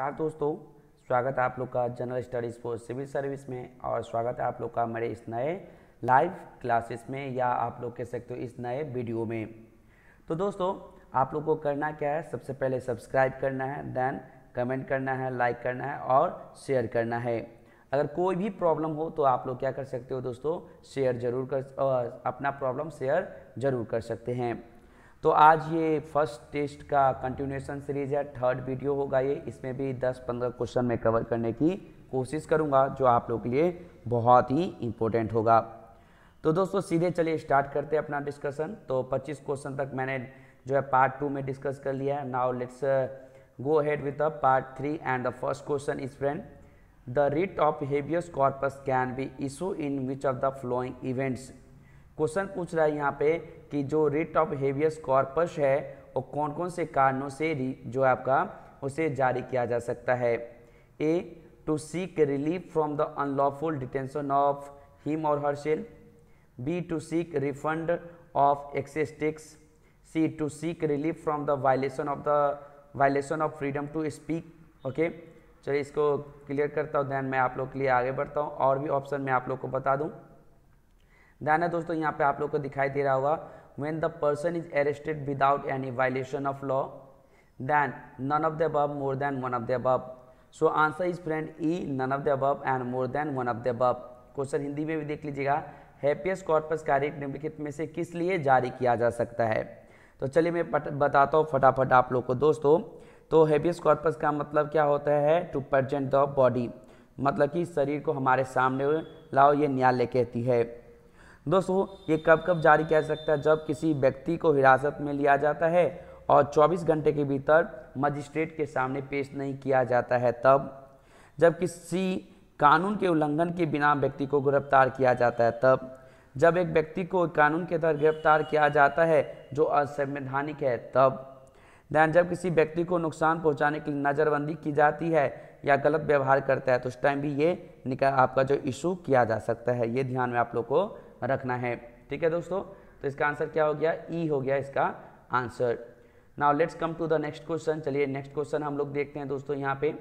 नमस्कार दोस्तों स्वागत है आप लोग का general studies for civil service में और स्वागत है आप लोग का मेरे इस नए लाइव क्लासेस में या आप लोग कह सकते हो इस नए वीडियो में तो दोस्तों आप लोग को करना क्या है सबसे पहले सब्सक्राइब करना है देन कमेंट करना है लाइक करना है और शेयर करना है अगर कोई भी प्रॉब्लम हो तो आप लोग क्या कर सकते हो दोस्तों शेयर जरूर कर अपना प्रॉब्लम शेयर जरूर कर सकते हैं तो आज ये फर्स्ट टेस्ट का कंटिन्यूएशन सीरीज है थर्ड वीडियो होगा ये इसमें भी 10-15 क्वेश्चन मैं कवर करने की कोशिश करूँगा जो आप लोग के लिए बहुत ही इम्पोर्टेंट होगा तो दोस्तों सीधे चलिए स्टार्ट करते हैं अपना डिस्कशन तो 25 क्वेश्चन तक मैंने जो है पार्ट टू में डिस्कस कर लिया है now let's go ahead with a part three and the first question is friend the writ of habeas corpus can be issue in which of the following events question पूछ रहा है यहाँ पे कि जो रिट ऑफ हेवियस कॉर्पस है वो कौन कौन से कारणों से जो आपका उसे जारी किया जा सकता है A to seek relief from the unlawful detention of him और हर सेल B to seek refund of excess C to seek relief from the violation of the violation of freedom to speak okay चलिए इसको clear करता हूँ then मैं आप लोग के लिए आगे बढ़ता हूँ और भी ऑप्शन मैं आप लोग को बता दूँ ध्यान है दोस्तों यहाँ पे आप लोग को दिखाई दे रहा होगा when the person is arrested without any violation of law then none of the above more than one of the above so answer is friend E none of the above and more than one of the above question Hindi में भी देख लीजिएगा happiest corpus कार्य निम्नलिखित में से किस लिए जारी किया जा सकता है तो चलिए मैं बताता हूँ फटाफट आप लोग को दोस्तों तो हैबियस कॉर्पस का मतलब क्या होता है टू प्रजेंट द बॉडी मतलब कि शरीर को हमारे सामने लाओ ये न्यायालय कहती है दोस्तों ये कब कब जारी किया जा सकता है जब किसी व्यक्ति को हिरासत में लिया जाता है और 24 घंटे के भीतर मजिस्ट्रेट के सामने पेश नहीं किया जाता है तब जब किसी कानून के उल्लंघन के बिना व्यक्ति को गिरफ्तार किया जाता है तब जब एक व्यक्ति को कानून के तहत गिरफ्तार किया जाता है जो असंवैधानिक है तब दैन जब किसी व्यक्ति को नुकसान पहुंचाने के लिए नज़रबंदी की जाती है या गलत व्यवहार करता है तो उस टाइम भी ये निकाय आपका जो इशू किया जा सकता है ये ध्यान में आप लोग को रखना है ठीक है दोस्तों तो इसका आंसर क्या हो गया ई e हो गया इसका answer now let's come to the next question चलिए नेक्स्ट क्वेश्चन हम लोग देखते हैं दोस्तों यहाँ पे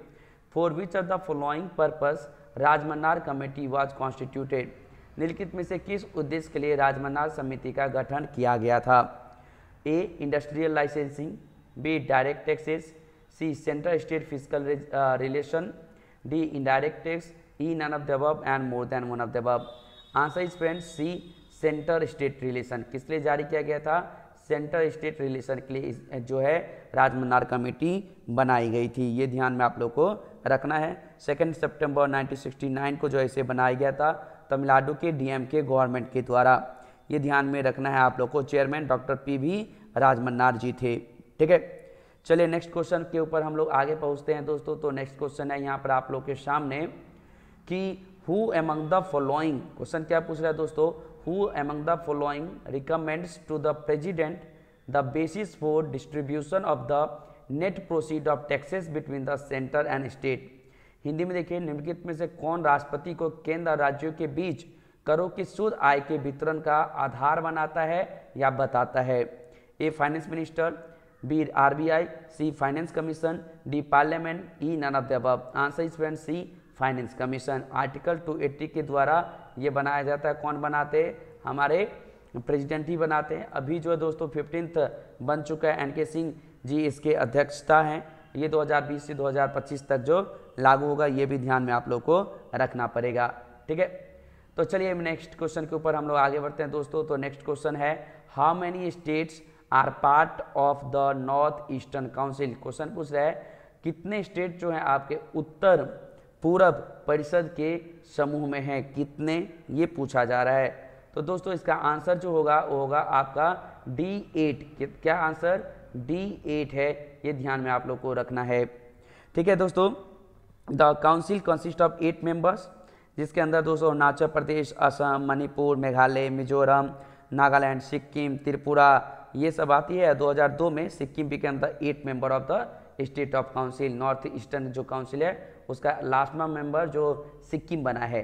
for which of the following purpose Rajamannar committee was constituted निलकित में से किस उद्देश्य के लिए राजमन्नार समिति का गठन किया गया था A industrial licensing B direct taxes C central state physical relation D indirect tax E none of the above and more than one of the above answer is friend C centre state relation किस लिए जारी किया गया था centre state relation के लिए जो है राजमन्नार कमेटी बनाई गई थी ये ध्यान में आप लोग को रखना है सेकेंड सितंबर 1969 को जो इसे बनाया गया था तमिलनाडु के डीएम के गवर्नमेंट के द्वारा ये ध्यान में रखना है आप लोग को chairman doctor P V Rajamannar ji थे ठीक है चलिए नेक्स्ट क्वेश्चन के ऊपर हम लोग आगे पहुंचते हैं दोस्तों तो नेक्स्ट क्वेश्चन है यहाँ पर आप लोग के सामने कि who among the following question क्या पूछ रहा है दोस्तों who among the following recommends to the president the basis for distribution of the net proceed of taxes between the centre and state Hindi में देखिए निम्नलिखित में से कौन राष्ट्रपति को केंद्र राज्यों के बीच करों की शुद्ध आय के वितरण का आधार बनाता है या बताता है A finance minister B RBI C finance commission D parliament E none of answer is friend C finance commission article 280 के द्वारा ये बनाया जाता है कौन बनाते हमारे प्रेसिडेंट ही बनाते हैं अभी जो है दोस्तों फिफ्टींथ बन चुका है एन के सिंह जी इसके अध्यक्षता हैं ये 2020 से 2025 तक जो लागू होगा ये भी ध्यान में आप लोग को रखना पड़ेगा ठीक है तो चलिए नेक्स्ट क्वेश्चन के ऊपर हम लोग आगे बढ़ते हैं दोस्तों तो नेक्स्ट क्वेश्चन है how many states are part of the north eastern council question पूछ रहा है कितने स्टेट जो हैं आपके उत्तर पूरब परिषद के समूह में हैं कितने ये पूछा जा रहा है तो दोस्तों इसका आंसर जो होगा वो होगा आपका डी एट क्या आंसर डी एट है ये ध्यान में आप लोग को रखना है ठीक है दोस्तों the council consist of eight members जिसके अंदर दोस्तों अरुणाचल प्रदेश असम मणिपुर मेघालय मिजोरम नागालैंड सिक्किम त्रिपुरा ये सब आती है 2002 में सिक्किम भी के अंदर eight member of the state of council north eastern जो काउंसिल है उसका लास्टवा मेंबर जो सिक्किम बना है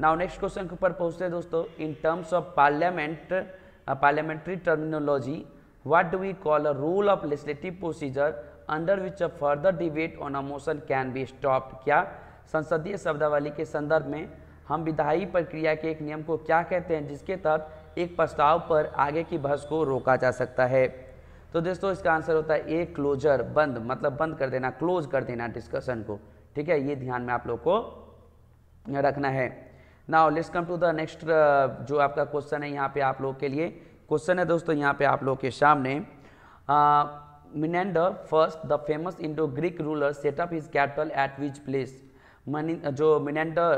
नाउ नेक्स्ट क्वेश्चन के ऊपर पहुंचते हैं दोस्तों in terms of parliament parliamentary terminology what do we call a rule of legislative procedure under which a further debate on a motion can be stop क्या संसदीय शब्दावली के संदर्भ में हम विधायी प्रक्रिया के एक नियम को क्या कहते हैं जिसके तहत एक प्रस्ताव पर आगे की बहस को रोका जा सकता है तो दोस्तों इसका आंसर होता है ए क्लोजर बंद मतलब बंद कर देना क्लोज कर देना डिस्कशन को ठीक है ये ध्यान में आप लोग को रखना है now let's come to the next जो आपका क्वेश्चन है यहाँ पे आप लोग के लिए क्वेश्चन है दोस्तों यहाँ पे आप लोग के सामने Menander first the famous Indo Greek ruler set up is capital at which place मनी जो मिनेंडर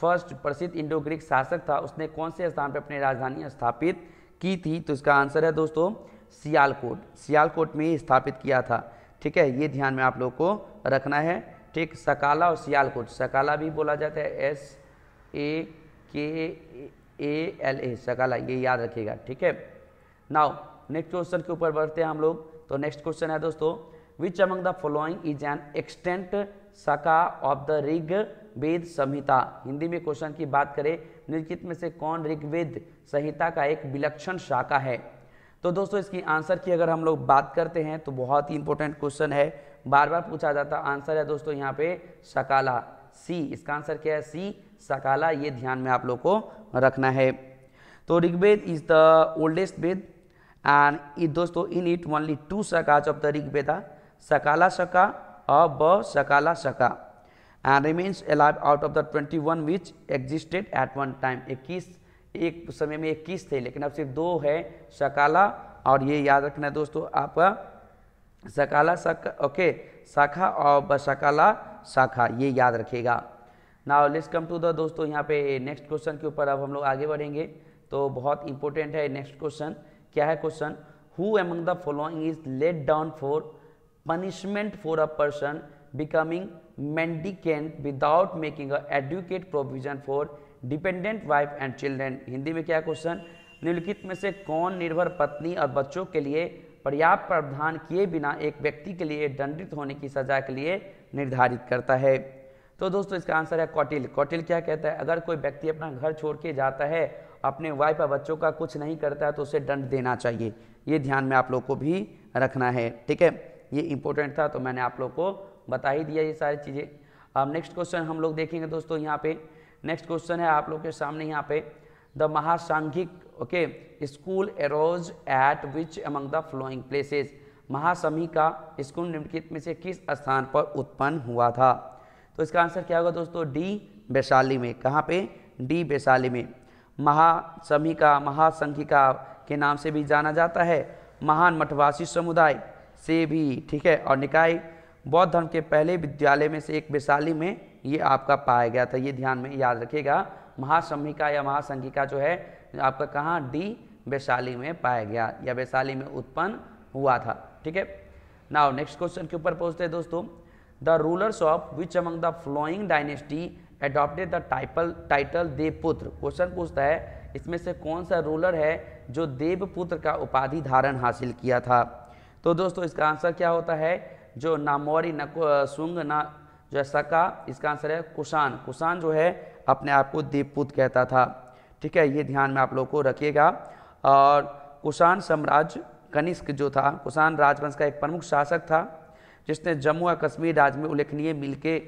फर्स्ट प्रसिद्ध इंडो ग्रीक शासक था उसने कौन से स्थान पर अपनी राजधानी स्थापित की थी तो इसका आंसर है दोस्तों सियालकोट सियालकोट में स्थापित किया था ठीक है ये ध्यान में आप लोग को रखना है ठीक सकाला और सियालकोट सकाला भी बोला जाता है एस ए के ए एल ए सकाला ये याद रखिएगा ठीक है नाउ नेक्स्ट क्वेश्चन के ऊपर बढ़ते हैं हम लोग तो नेक्स्ट क्वेश्चन है दोस्तों which among the following is an extant shakha of the Rig Veda Samhita Hindi में क्वेश्चन की बात करें निर्गित में से कौन ऋग्वेद संहिता का एक विलक्षण शाखा है तो दोस्तों इसकी आंसर की अगर हम लोग बात करते हैं तो बहुत ही इंपॉर्टेंट क्वेश्चन है बार बार पूछा जाता आंसर है दोस्तों यहाँ पे सकाला सी इसका आंसर क्या है सी सकाला ये ध्यान में आप लोग को रखना है तो Rigveda is the oldest Veda and दोस्तों in it only two shakhas of the Rigveda Sakala shakha अ ब Sakala shakha and remains alive out of the twenty one which existed at one time इक्कीस एक समय में इक्कीस थे लेकिन अब सिर्फ दो है सकाला और ये याद रखना है दोस्तों आपका सकाला सक ओके शाखा और बशाकाला शाखा ये याद रखिएगा now let's come to the दोस्तों यहाँ पे नेक्स्ट क्वेश्चन के ऊपर अब हम लोग आगे बढ़ेंगे तो बहुत इंपॉर्टेंट है नेक्स्ट क्वेश्चन क्या है question who among the following is laid down for punishment for a person becoming mendicant without making a adequate provision for dependent wife and children Hindi में क्या क्वेश्चन निम्नलिखित में से कौन निर्भर पत्नी और बच्चों के लिए पर्याप्त प्रावधान किए बिना एक व्यक्ति के लिए दंडित होने की सजा के लिए निर्धारित करता है तो दोस्तों इसका आंसर है कौटिल कौटिल क्या कहता है अगर कोई व्यक्ति अपना घर छोड़ के जाता है अपने वाइफ और बच्चों का कुछ नहीं करता है तो उसे दंड देना चाहिए ये ध्यान में आप लोग को भी रखना है ठीक है ये इंपॉर्टेंट था तो मैंने आप लोग को बता ही दिया ये सारी चीज़ें अब नेक्स्ट क्वेश्चन हम लोग देखेंगे दोस्तों यहाँ पे नेक्स्ट क्वेश्चन है आप लोग के सामने यहाँ पे the Mahasanghika okay school arose at which among the following places महासमी का स्कूल निम्नलिखित में से किस स्थान पर उत्पन्न हुआ था तो इसका आंसर क्या होगा दोस्तों डी वैशाली में कहाँ पे डी वैशाली में महासमी का महासंघिका के नाम से भी जाना जाता है महान मठवासी समुदाय से भी ठीक है और निकाय बौद्ध धर्म के पहले विद्यालय में से एक वैशाली में ये आपका पाया गया था ये ध्यान में याद रखिएगा महासमिका या महासंघिका जो है आपका कहाँ डी वैशाली में पाया गया या वैशाली में उत्पन्न हुआ था ठीक है नाउ नेक्स्ट क्वेश्चन के ऊपर पहुंचते हैं दोस्तों the rulers of which among the following dynasty adopted the टाइपल टाइटल देवपुत्र क्वेश्चन पूछता है इसमें से कौन सा रूलर है जो देवपुत्र का उपाधि धारण हासिल किया था तो दोस्तों इसका आंसर क्या होता है जो नामोरी नको सुंग ना जो है सका इसका आंसर है कुषाण कुषाण जो है अपने आप को दीपपुत कहता था ठीक है ये ध्यान में आप लोग को रखिएगा और कुषाण साम्राज्य कनिष्क जो था कुषाण राजवंश का एक प्रमुख शासक था जिसने जम्मू और कश्मीर राज्य में उल्लेखनीय मिल के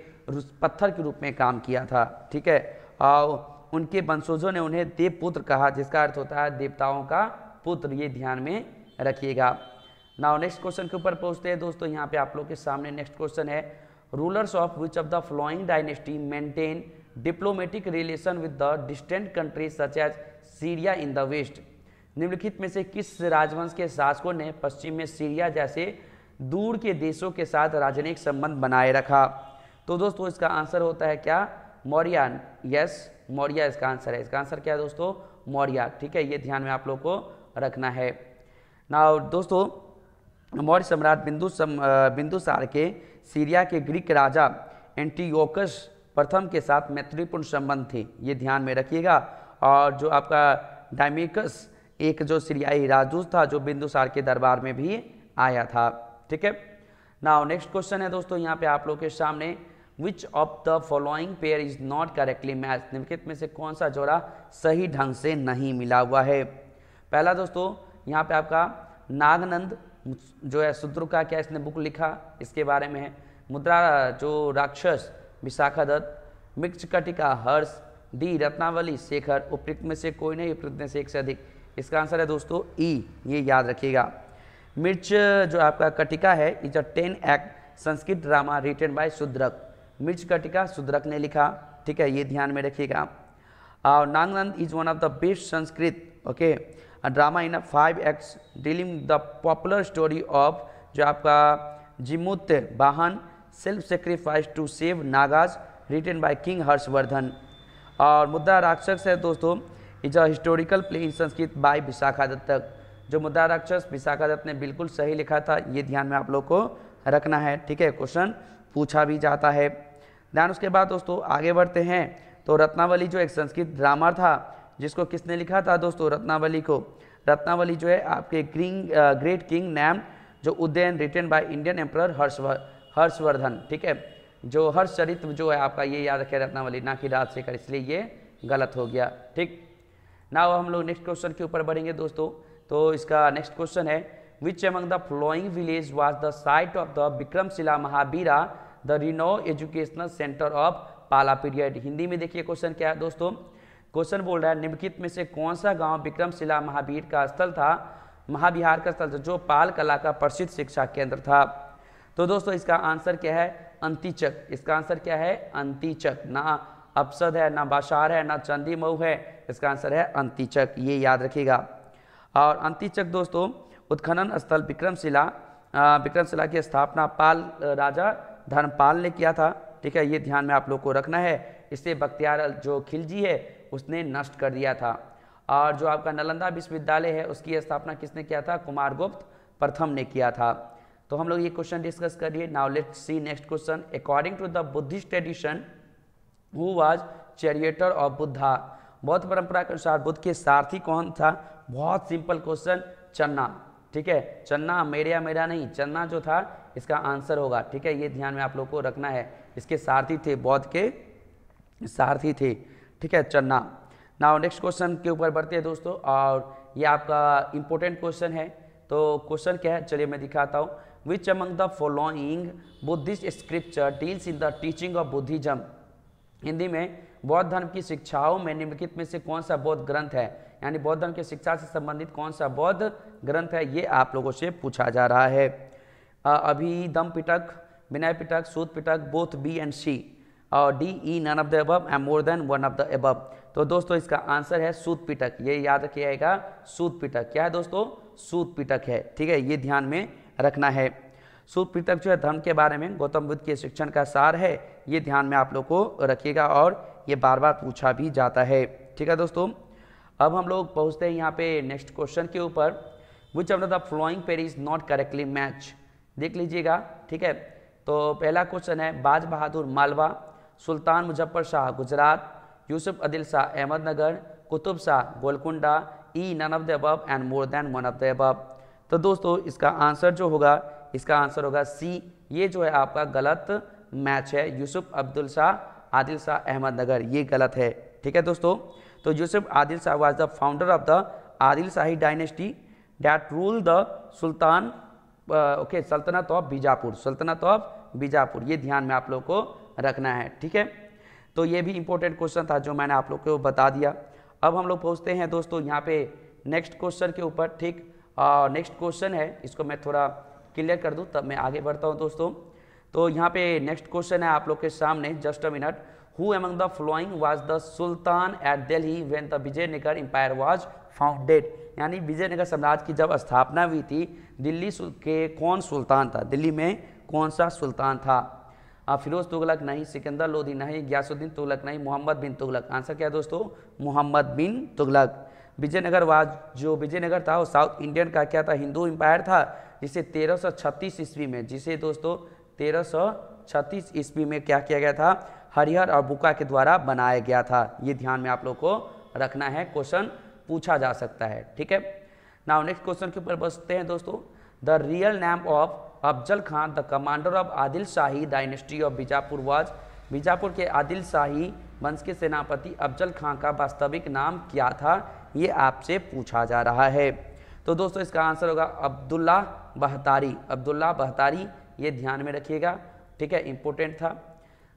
पत्थर के रूप में काम किया था ठीक है और उनके वंशोजों ने उन्हें देवपुत्र कहा जिसका अर्थ होता है देवताओं का पुत्र ये ध्यान में रखिएगा नाउ नेक्स्ट क्वेश्चन के ऊपर पहुंचते हैं दोस्तों यहाँ पे आप लोग के सामने नेक्स्ट क्वेश्चन है rulers of which of the following dynasty maintain diplomatic relation with the distant countries such as Syria in the west निम्नलिखित में से किस राजवंश के शासकों ने पश्चिम में सीरिया जैसे दूर के देशों के साथ राजनयिक संबंध बनाए रखा तो दोस्तों इसका आंसर होता है क्या मौर्यान यस मौर्या इसका आंसर है इसका आंसर क्या है दोस्तों मौर्या ठीक है ये ध्यान में आप लोग को रखना है ना दोस्तों मौर्य सम्राट बिंदु सम बिंदुसार के सीरिया के ग्रीक राजा एंटीयोकस प्रथम के साथ मैत्रीपूर्ण संबंध थे ये ध्यान में रखिएगा और जो आपका डायमिकस एक जो सीरियाई राजदूत था जो बिंदुसार के दरबार में भी आया था ठीक है नाउ नेक्स्ट क्वेश्चन है दोस्तों यहाँ पे आप लोग के सामने which of the following pair is not correctly match निम्नलिखित में से कौन सा जोड़ा सही ढंग से नहीं मिला हुआ है पहला दोस्तों यहाँ पे आपका नागनंद जो है शूद्र का क्या इसने बुक लिखा इसके बारे में है मुद्रा जो राक्षस विशाखा दत्त मिक्ष कटिका हर्ष डी रत्नावली शेखर उपयुक्त में से कोई नहीं उपयुक्त में से एक से अधिक इसका आंसर है दोस्तों ई ये याद रखिएगा मिर्च जो आपका कटिका है is a ten act Sanskrit drama written by Shudraka मिर्च कटिका शूद्रक ने लिखा ठीक है ये ध्यान में रखिएगा और Nagananda is one of the best Sanskrit okay drama in five acts dealing the popular story of जो आपका Jimutavahana self sacrifice to save Nagas written by king Harshavardhana और मुद्रा राक्षस है दोस्तों is a historical play in Sanskrit by Vishakhadatta जो मुद्रा राक्षस विशाखा दत्त ने बिल्कुल सही लिखा था ये ध्यान में आप लोग को रखना है ठीक है क्वेश्चन पूछा भी जाता है ध्यान उसके बाद दोस्तों आगे बढ़ते हैं तो रत्नावली जो एक संस्कृत ड्रामा था जिसको किसने लिखा था दोस्तों रत्नावली को रत्नावली जो है आपके ग्रीन ग्रेट किंग नैम जो Udayana written by Indian emperor Harshavardhana ठीक है जो हर्षचरित जो है आपका ये याद रखे रत्नावली ना कि राजशेखर इसलिए ये गलत हो गया ठीक नाव हम लोग नेक्स्ट क्वेश्चन के ऊपर बढ़ेंगे दोस्तों तो इसका नेक्स्ट क्वेश्चन है which among the following village was the site of the Vikramashila Mahavihara the renowned educational centre of Pala period Hindi में देखिए क्वेश्चन क्या है दोस्तों क्वेश्चन बोल रहा है निम्नलिखित में से कौन सा गांव विक्रमशिला महावीर का स्थल था महाविहार का स्थल था जो पाल कला का प्रसिद्ध शिक्षा केंद्र था तो दोस्तों इसका आंसर क्या है अंतिचक इसका आंसर क्या है अंतिचक ना अपसद है ना बाशार है ना चंदी मऊ है इसका आंसर है अंतिचक ये याद रखिएगा और अंतिचक दोस्तों उत्खनन स्थल विक्रमशिला विक्रमशिला की स्थापना पाल राजा धर्मपाल ने किया था ठीक है ये ध्यान में आप लोग को रखना है इसे बख्तियार जो खिलजी है उसने नष्ट कर दिया था और जो आपका नालंदा विश्वविद्यालय है उसकी स्थापना किसने किया था कुमार गुप्त प्रथम ने किया था तो हम लोग ये क्वेश्चन डिस्कस करिए now let see next question according to the Buddhist tradition who was charioteer of Buddha बौद्ध परंपरा के अनुसार बुद्ध के सारथी कौन था बहुत सिंपल क्वेश्चन चन्ना ठीक है चन्ना मेरा मेरा नहीं चन्ना जो था इसका आंसर होगा ठीक है ये ध्यान में आप लोग को रखना है इसके सारथी थे बौद्ध के सारथी थे ठीक है चन्ना नाउ नेक्स्ट क्वेश्चन के ऊपर बढ़ते हैं दोस्तों और ये आपका इंपॉर्टेंट क्वेश्चन है तो क्वेश्चन क्या है चलिए मैं दिखाता हूँ which among the following Buddhist scripture deals in the teaching of Buddhism Hindi में बौद्ध धर्म की शिक्षाओं में निम्नलिखित में से कौन सा बौद्ध ग्रंथ है यानी बौद्ध धर्म की शिक्षा से संबंधित कौन सा बौद्ध ग्रंथ है ये आप लोगों से पूछा जा रहा है अभी Dhamma Pitaka Vinaya Pitaka Sutta Pitaka both B and C और D E none of the above and more than one of the above तो दोस्तों इसका आंसर है सूद पिटक ये याद रखिएगा सूद पिटक क्या है दोस्तों सूद पिटक है ठीक है ये ध्यान में रखना है सूद पिटक जो है धर्म के बारे में गौतम बुद्ध के शिक्षण का सार है ये ध्यान में आप लोग को रखिएगा और ये बार बार पूछा भी जाता है ठीक है दोस्तों अब हम लोग पहुँचते हैं यहाँ पे नेक्स्ट क्वेश्चन के ऊपर which of the following pair is not correctly match देख लीजिएगा ठीक है तो पहला क्वेश्चन है बाज बहादुर मालवा सुल्तान Muzaffar Shah Gujarat Yusuf Adil Shah Ahmadnagar Qutub Shah Golconda E none of the above and more than one of the above तो दोस्तों इसका आंसर जो होगा इसका आंसर होगा सी ये जो है आपका गलत मैच है यूसुफ अब्दुल शाह आदिल शाह अहमदनगर ये गलत है ठीक है दोस्तों तो Yusuf Adil Shah was the founder of the Adil Shahi dynasty that rule the sultan okay sultanate of Bijapur sultanate of Bijapur ये ध्यान में आप लोगों को रखना है ठीक है तो ये भी इम्पोर्टेंट क्वेश्चन था जो मैंने आप लोग को बता दिया अब हम लोग पहुँचते हैं दोस्तों यहाँ पे नेक्स्ट क्वेश्चन के ऊपर ठीक नेक्स्ट क्वेश्चन है इसको मैं थोड़ा क्लियर कर दूँ तब मैं आगे बढ़ता हूँ दोस्तों तो यहाँ पे नेक्स्ट क्वेश्चन है आप लोग के सामने just a minute who among the following was the sultan at Delhi when the Vijayanagara empire was founded यानी विजयनगर साम्राज्य की जब स्थापना हुई थी दिल्ली के कौन सुल्तान था दिल्ली में कौन सा सुल्तान था आप फिरोज तुगलक नहीं सिकंदर लोधी नहीं ग्यासुद्दीन तुगलक नहीं मोहम्मद बिन तुगलक आंसर क्या है दोस्तों मोहम्मद बिन तुगलक विजयनगर वाज जो विजयनगर था वो साउथ इंडियन का क्या था हिंदू एम्पायर था जिसे 1336 ईस्वी में जिसे दोस्तों 1336 ईस्वी में क्या किया गया था हरिहर और बुका के द्वारा बनाया गया था ये ध्यान में आप लोग को रखना है क्वेश्चन पूछा जा सकता है ठीक है नाउ नेक्स्ट क्वेश्चन के ऊपर बसते हैं दोस्तों the real name of Afzal Khan the commander of Adil Shahi dynasty of Bijapur was Bijapur के आदिल शाही वंश के सेनापति अफजल खां का वास्तविक नाम क्या था ये आपसे पूछा जा रहा है तो दोस्तों इसका आंसर होगा अब्दुल्ला बहतारी अब्दुल्ला बहतारी ये ध्यान में रखिएगा ठीक है इंपॉर्टेंट था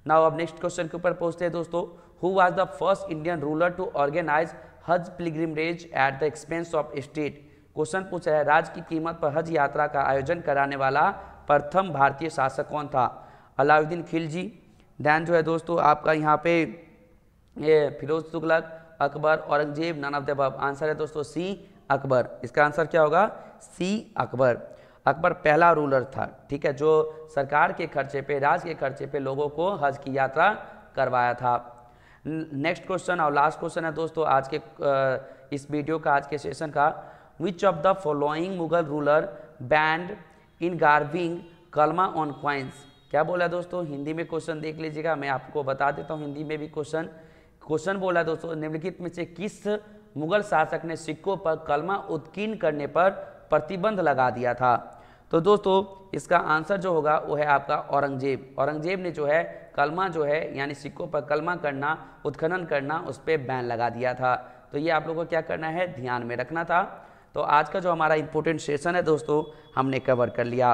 नाउ अब नेक्स्ट क्वेश्चन के ऊपर पहुंचते हैं दोस्तों who was the first Indian ruler to organise Hajj pilgrimage at the expense of state question पूछा है राज की कीमत पर हज यात्रा का आयोजन कराने वाला प्रथम भारतीय शासक कौन था अलाउद्दीन खिलजी दैन जो है दोस्तों आपका यहाँ पे ये Firoz Tughlaq Akbar Aurangzeb none of the above answer है दोस्तों सी अकबर इसका आंसर क्या होगा सी अकबर अकबर पहला रूलर था ठीक है जो सरकार के खर्चे पे राज के खर्चे पे लोगों को हज की यात्रा करवाया था नेक्स्ट क्वेश्चन और लास्ट क्वेश्चन है दोस्तों आज के इस वीडियो का आज के सेशन का which of the following mughal ruler banned in carving kalma on coins क्या बोला दोस्तों हिंदी में क्वेश्चन देख लीजिएगा मैं आपको बता देता हूँ हिंदी में भी क्वेश्चन क्वेश्चन बोला दोस्तों निम्नलिखित में से किस मुगल शासक ने सिक्कों पर कलमा उत्कीर्ण करने पर प्रतिबंध लगा दिया था तो दोस्तों इसका आंसर जो होगा वो है आपका औरंगजेब औरंगजेब ने जो है कलमा जो है यानी सिक्कों पर कलमा करना उत्खनन करना उस पर बैन लगा दिया था तो ये आप लोगों को क्या करना है ध्यान में रखना था तो आज का जो हमारा इम्पोर्टेंट सेशन है दोस्तों हमने कवर कर लिया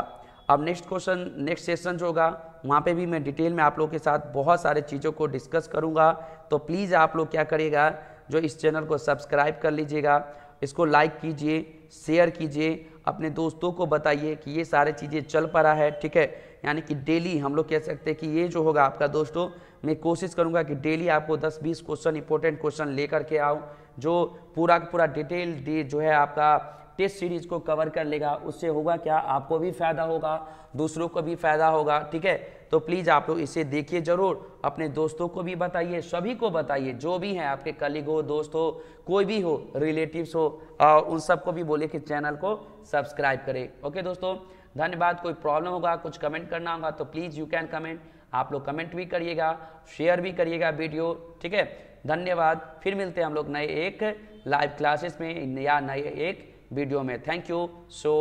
अब नेक्स्ट क्वेश्चन नेक्स्ट सेशन जो होगा वहाँ पे भी मैं डिटेल में आप लोगों के साथ बहुत सारे चीज़ों को डिस्कस करूँगा तो प्लीज़ आप लोग क्या करिएगा जो इस चैनल को सब्सक्राइब कर लीजिएगा इसको लाइक कीजिए शेयर कीजिए अपने दोस्तों को बताइए कि ये सारे चीज़ें चल पड़ा है ठीक है यानी कि डेली हम लोग कह सकते हैं कि ये जो होगा आपका दोस्तों मैं कोशिश करूँगा कि डेली आपको दस बीस क्वेश्चन इंपॉर्टेंट क्वेश्चन लेकर के आऊँ जो पूरा का पूरा डिटेल डी जो है आपका टेस्ट सीरीज को कवर कर लेगा उससे होगा क्या आपको भी फ़ायदा होगा दूसरों को भी फ़ायदा होगा ठीक है तो प्लीज़ आप लोग इसे देखिए ज़रूर अपने दोस्तों को भी बताइए सभी को बताइए जो भी हैं आपके कलीग हो दोस्त हो कोई भी हो रिलेटिव्स हो और उन सबको भी बोले कि चैनल को सब्सक्राइब करें ओके दोस्तों धन्यवाद कोई प्रॉब्लम होगा कुछ कमेंट करना होगा तो प्लीज़ यू कैन कमेंट आप लोग कमेंट भी करिएगा शेयर भी करिएगा वीडियो ठीक है धन्यवाद फिर मिलते हैं हम लोग नए एक लाइव क्लासेस में या नए एक वीडियो में थैंक यू सो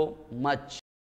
मच